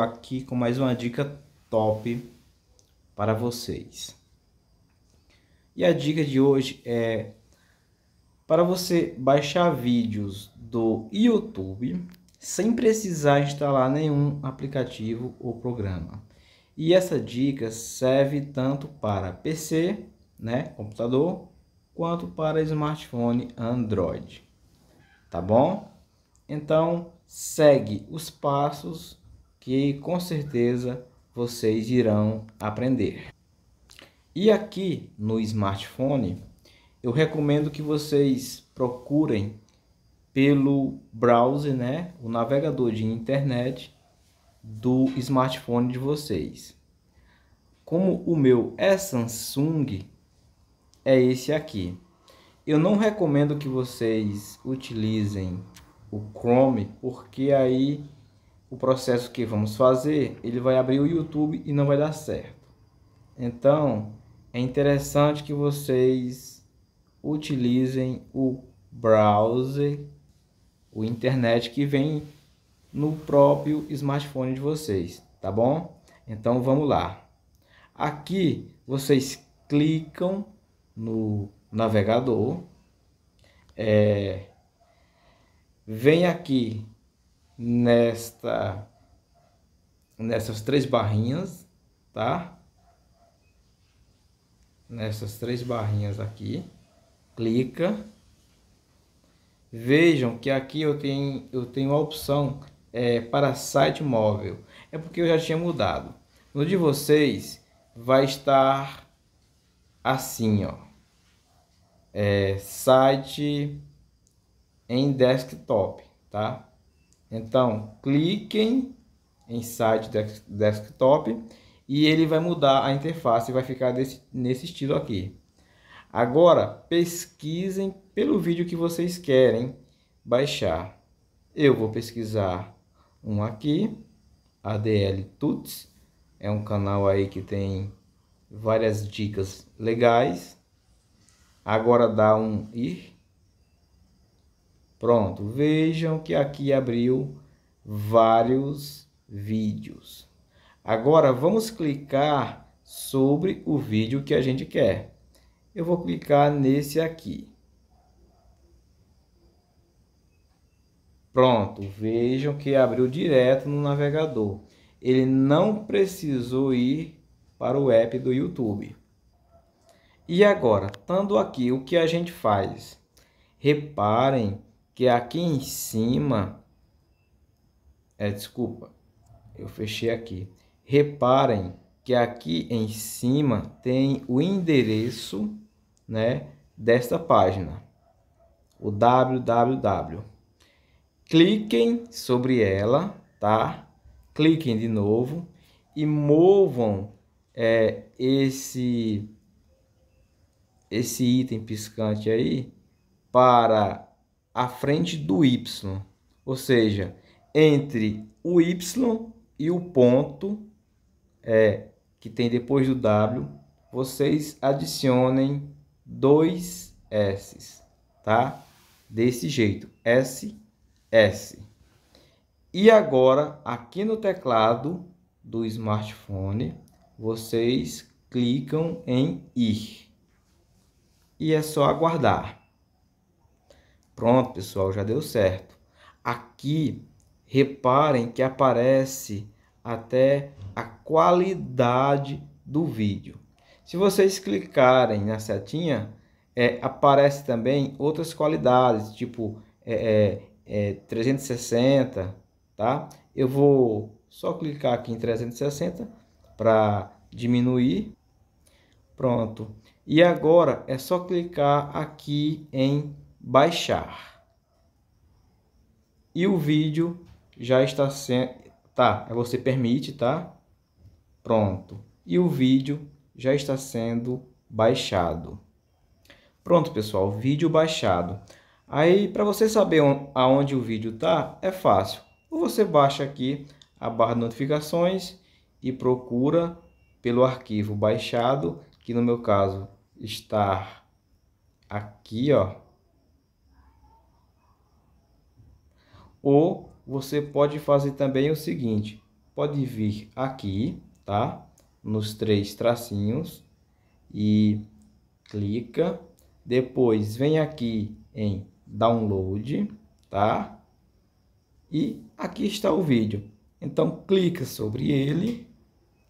aqui com mais uma dica top para vocês. E a dica de hoje é para você baixar vídeos do YouTube sem precisar instalar nenhum aplicativo ou programa. E essa dica serve tanto para PC, né, computador, quanto para smartphone Android. Tá bom? Então, segue os passos que com certeza vocês irão aprender. E aqui no smartphone, eu recomendo que vocês procurem pelo browser, né, o navegador de internet do smartphone de vocês. Como o meu é Samsung, é esse aqui. Eu não recomendo que vocês utilizem o Chrome, porque aí o processo que vamos fazer, ele vai abrir o YouTube e não vai dar certo. Então, é interessante que vocês utilizem o browser, o internet que vem no próprio smartphone de vocês, tá bom? Então, vamos lá. Aqui, vocês clicam no navegador, é, vem aqui nesta nessas três barrinhas, tá? Nessas três barrinhas aqui, clica. Vejam que aqui eu tenho eu tenho a opção é, para site móvel. É porque eu já tinha mudado. No de vocês vai estar assim, ó. É, site em desktop, tá? Então, cliquem em site desktop e ele vai mudar a interface e vai ficar desse, nesse estilo aqui. Agora, pesquisem pelo vídeo que vocês querem baixar. Eu vou pesquisar um aqui, ADL Tuts. É um canal aí que tem várias dicas legais. Agora dá um ir Pronto, vejam que aqui abriu vários vídeos. Agora vamos clicar sobre o vídeo que a gente quer. Eu vou clicar nesse aqui. Pronto, vejam que abriu direto no navegador. Ele não precisou ir para o app do YouTube. E agora, estando aqui, o que a gente faz? Reparem que aqui em cima, é, desculpa, eu fechei aqui. Reparem que aqui em cima tem o endereço, né, desta página, o www. Cliquem sobre ela, tá? Cliquem de novo e movam é, esse esse item piscante aí para à frente do y, ou seja, entre o y e o ponto é, que tem depois do w, vocês adicionem dois s's, tá? Desse jeito, s, s. E agora, aqui no teclado do smartphone, vocês clicam em ir. E é só aguardar. Pronto, pessoal, já deu certo. Aqui, reparem que aparece até a qualidade do vídeo. Se vocês clicarem na setinha, é, aparece também outras qualidades, tipo é, é, 360, é, tá? Eu vou só clicar aqui em 360 para diminuir. Pronto. E agora é só clicar aqui em baixar. E o vídeo já está sendo... Tá, você permite, tá? Pronto. E o vídeo já está sendo baixado. Pronto, pessoal, vídeo baixado. Aí, para você saber aonde o vídeo tá, é fácil. Ou você baixa aqui a barra de notificações e procura pelo arquivo baixado, que no meu caso está aqui, ó, Ou você pode fazer também o seguinte, pode vir aqui, tá? Nos três tracinhos e clica. Depois vem aqui em download, tá? E aqui está o vídeo. Então clica sobre ele,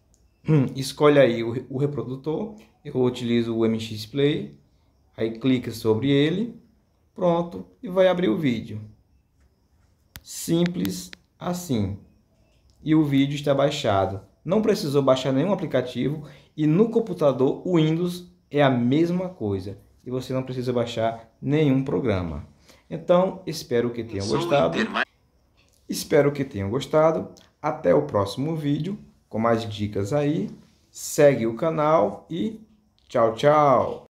escolhe aí o, o reprodutor, eu utilizo o MX Play, aí clica sobre ele, pronto, e vai abrir o vídeo. Simples assim. E o vídeo está baixado. Não precisou baixar nenhum aplicativo e no computador o Windows é a mesma coisa e você não precisa baixar nenhum programa. Então, espero que tenham gostado. Espero que tenham gostado. Até o próximo vídeo com mais dicas aí. Segue o canal e tchau, tchau.